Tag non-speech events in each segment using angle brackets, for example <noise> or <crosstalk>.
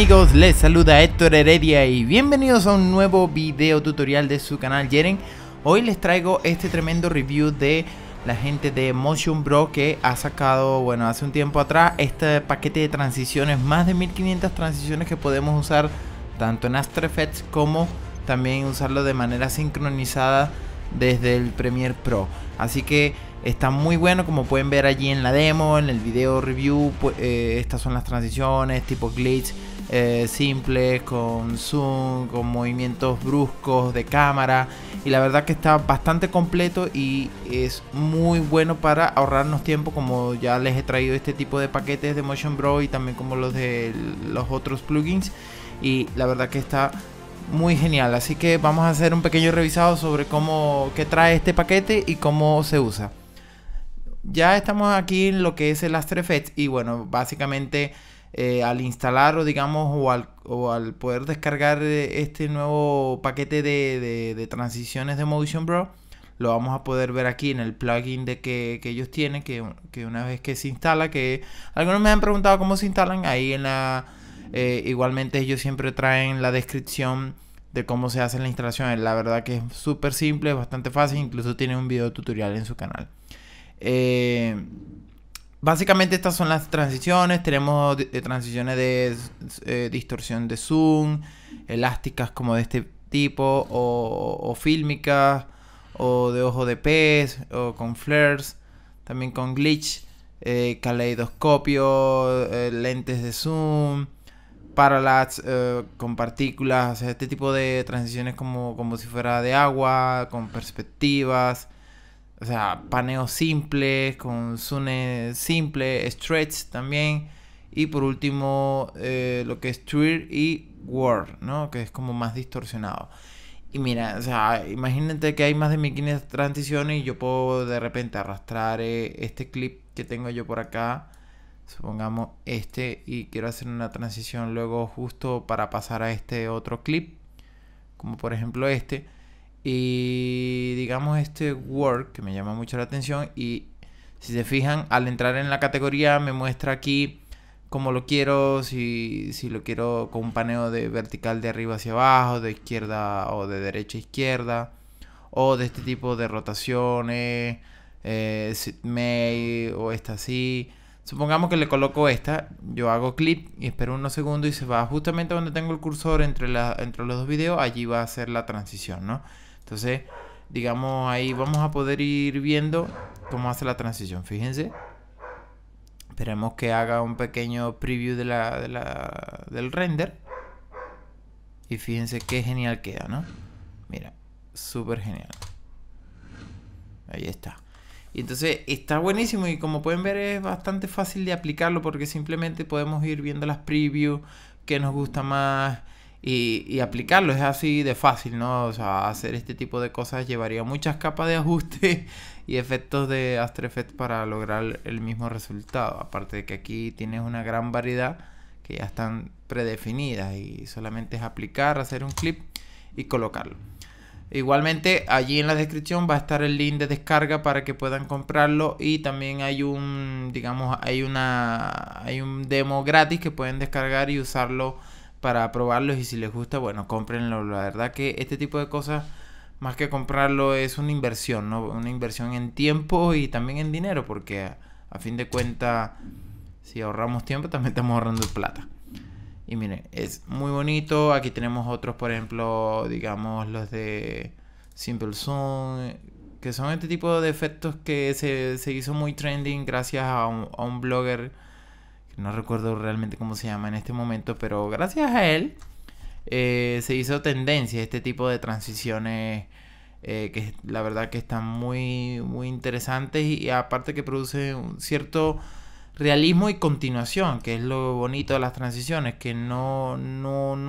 amigos, les saluda Héctor Heredia y bienvenidos a un nuevo video tutorial de su canal Jeren. Hoy les traigo este tremendo review de la gente de Motion Bro que ha sacado, bueno, hace un tiempo atrás este paquete de transiciones, más de 1500 transiciones que podemos usar tanto en After Effects como también usarlo de manera sincronizada desde el Premiere Pro. Así que está muy bueno, como pueden ver allí en la demo, en el video review, pues, eh, estas son las transiciones, tipo glitch, eh, simple con zoom, con movimientos bruscos de cámara. Y la verdad que está bastante completo y es muy bueno para ahorrarnos tiempo como ya les he traído este tipo de paquetes de Motion bro y también como los de los otros plugins. Y la verdad que está muy genial. Así que vamos a hacer un pequeño revisado sobre cómo que trae este paquete y cómo se usa. Ya estamos aquí en lo que es el After Effects y bueno, básicamente eh, al instalar o digamos o al, o al, poder descargar eh, este nuevo paquete de, transiciones de Motion Pro lo vamos a poder ver aquí en el plugin de que, ellos tienen que, una vez que se instala que algunos me han preguntado cómo se instalan ahí en la eh, igualmente ellos siempre traen la descripción de cómo se hace la instalación. La verdad que es súper simple, bastante fácil, incluso tiene un video tutorial en su canal básicamente estas son las transiciones. Tenemos transiciones de eh, distorsión de zoom, elásticas como de este tipo, o, fílmicas, o de ojo de pez, o con flares, también con glitch, eh, caleidoscopio, eh, lentes de zoom, parallax con partículas, este tipo de transiciones como, como si fuera de agua, con perspectivas. O sea, paneos simples, con zoom simple, stretch también. Y por último, eh, lo que es twirl y word, ¿no? Que es como más distorsionado. Y mira, o sea, imagínate que hay más de 1500 transiciones y yo puedo de repente arrastrar eh, este clip que tengo yo por acá. Supongamos este y quiero hacer una transición luego justo para pasar a este otro clip. Como por ejemplo este. Y digamos este Word que me llama mucho la atención y si se fijan al entrar en la categoría me muestra aquí como lo quiero, si, lo quiero con un paneo de vertical de arriba hacia abajo, de izquierda o de derecha a izquierda, o de este tipo de rotaciones, eh, o esta así. Supongamos que le coloco esta, yo hago clip y espero unos segundos y se va justamente donde tengo el cursor entre, entre los dos videos, allí va a ser la transición, ¿no? Entonces, digamos ahí vamos a poder ir viendo cómo hace la transición. Fíjense. Esperemos que haga un pequeño preview de del render. Y fíjense qué genial queda, ¿no? Mira, súper genial. Ahí está. Y entonces está buenísimo y como pueden ver es bastante fácil de aplicarlo porque simplemente podemos ir viendo las previews que nos gusta más y, aplicarlo. Es así de fácil, ¿no? O sea, hacer este tipo de cosas llevaría muchas capas de ajuste <laughs> y efectos de After Effects para lograr el mismo resultado. Aparte de que aquí tienes una gran variedad que ya están predefinidas y solamente es aplicar, hacer un clip y colocarlo. Igualmente allí en la descripción va a estar el link de descarga para que puedan comprarlo y también hay un digamos hay una hay un demo gratis que pueden descargar y usarlo para probarlos y si les gusta, bueno, cómprenlo. La verdad que este tipo de cosas, más que comprarlo, es una inversión, ¿no? Una inversión en tiempo y también en dinero, porque a, fin de cuentas, si ahorramos tiempo, también estamos ahorrando plata. Y miren, es muy bonito. Aquí tenemos otros, por ejemplo, digamos los de Simple que son este tipo de efectos que se, se hizo muy trending gracias a un, a un blogger no recuerdo realmente cómo se llama en este momento, pero gracias a él eh, se hizo tendencia este tipo de transiciones eh, que la verdad que están muy, muy interesantes y, aparte que produce un cierto realismo y continuación, que es lo bonito de las transiciones, que no,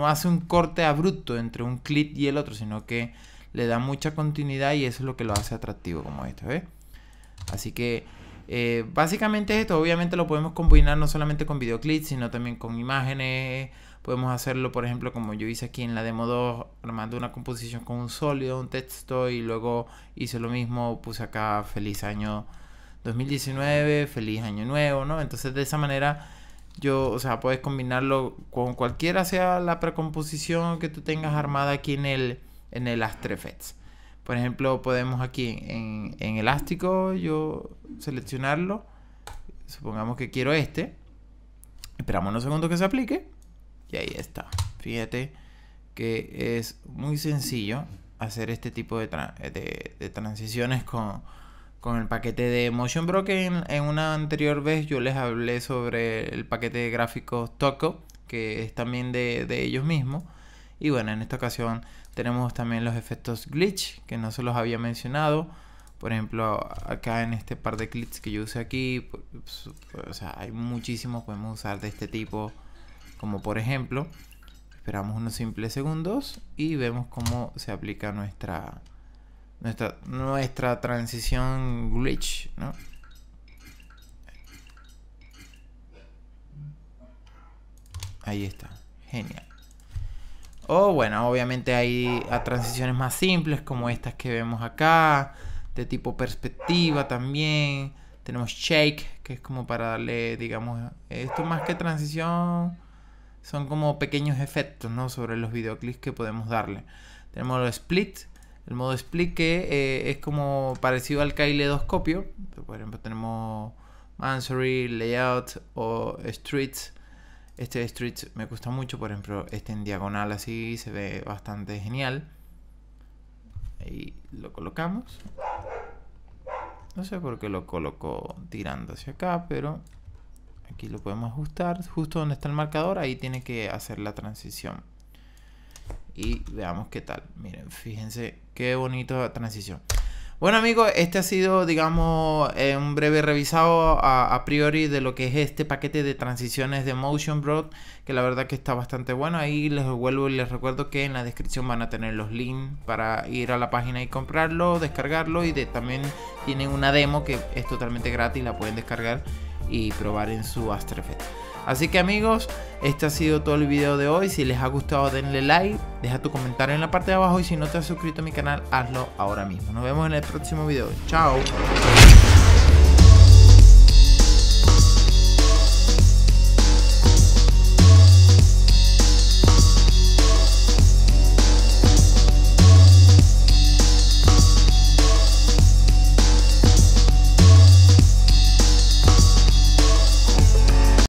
hace un corte abrupto entre un clip y el otro, sino que le da mucha continuidad y eso es lo que lo hace atractivo como esto, ¿eh? Así que eh, básicamente esto, obviamente lo podemos combinar no solamente con videoclips, sino también con imágenes. Podemos hacerlo, por ejemplo, como yo hice aquí en la demo 2, armando una composición con un sólido, un texto, y luego hice lo mismo, puse acá feliz año 2019, feliz año nuevo, Entonces de esa manera yo, o sea, puedes combinarlo con cualquiera sea la precomposición que tú tengas armada aquí en el, en el Astrefets. Por ejemplo, podemos aquí en, elástico yo seleccionarlo. Supongamos que quiero este. Esperamos unos segundos que se aplique. Y ahí está. Fíjate que es muy sencillo hacer este tipo de, transiciones con, el paquete de Motion broken En, una anterior vez yo les hablé sobre el paquete de gráficos Toco, que es también de ellos mismos. Y bueno, en esta ocasión tenemos también los efectos glitch, que no se los había mencionado. Por ejemplo, acá en este par de clips que yo usé aquí, pues, pues, o sea, hay muchísimos podemos usar de este tipo. Como por ejemplo, esperamos unos simples segundos y vemos cómo se aplica nuestra, nuestra, nuestra transición glitch, Ahí está, genial. O bueno, obviamente hay transiciones más simples como estas que vemos acá, de tipo perspectiva también. Tenemos shake, que es como para darle, digamos, esto más que transición, son como pequeños efectos, ¿no? Sobre los videoclips que podemos darle. Tenemos los split, el modo split que eh, es como parecido al kaleidoscopio. Por ejemplo, tenemos Mansory, Layout o Streets este Street me gusta mucho, por ejemplo, este en diagonal así se ve bastante genial. Ahí lo colocamos. No sé por qué lo colocó tirando hacia acá, pero aquí lo podemos ajustar. Justo donde está el marcador, ahí tiene que hacer la transición. Y veamos qué tal. Miren, fíjense qué bonita transición. Bueno amigos, este ha sido digamos eh, un breve revisado a, priori de lo que es este paquete de transiciones de Motion Broad, que la verdad que está bastante bueno. Ahí les vuelvo y les recuerdo que en la descripción van a tener los links para ir a la página y comprarlo, descargarlo y de, también tienen una demo que es totalmente gratis, la pueden descargar y probar en su After Así que amigos, este ha sido todo el video de hoy. Si les ha gustado denle like, deja tu comentario en la parte de abajo y si no te has suscrito a mi canal, hazlo ahora mismo. Nos vemos en el próximo video. Chao.